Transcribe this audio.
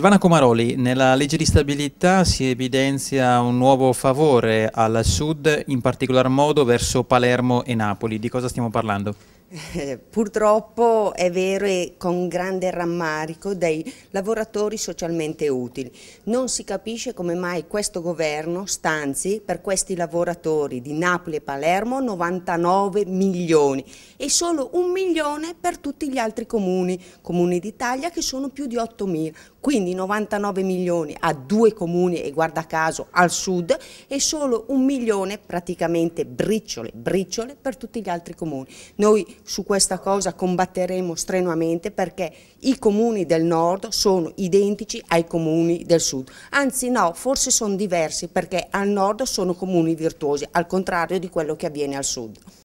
Silvana Comaroli, nella legge di stabilità si evidenzia un nuovo favore al sud, in particolar modo verso Palermo e Napoli. Di cosa stiamo parlando? eh, purtroppo è vero e con grande rammarico dei lavoratori socialmente utili. Non si capisce come mai questo governo stanzi per questi lavoratori di Napoli e Palermo 99 milioni e solo un milione per tutti gli altri comuni, comuni d'Italia che sono più di 8 mila. Quindi 99 milioni a due comuni e guarda caso al sud e solo un milione praticamente briciole, briciole per tutti gli altri comuni. Noi su questa cosa combatteremo strenuamente perché i comuni del nord sono identici ai comuni del sud. Anzi no, forse sono diversi perché al nord sono comuni virtuosi, al contrario di quello che avviene al sud.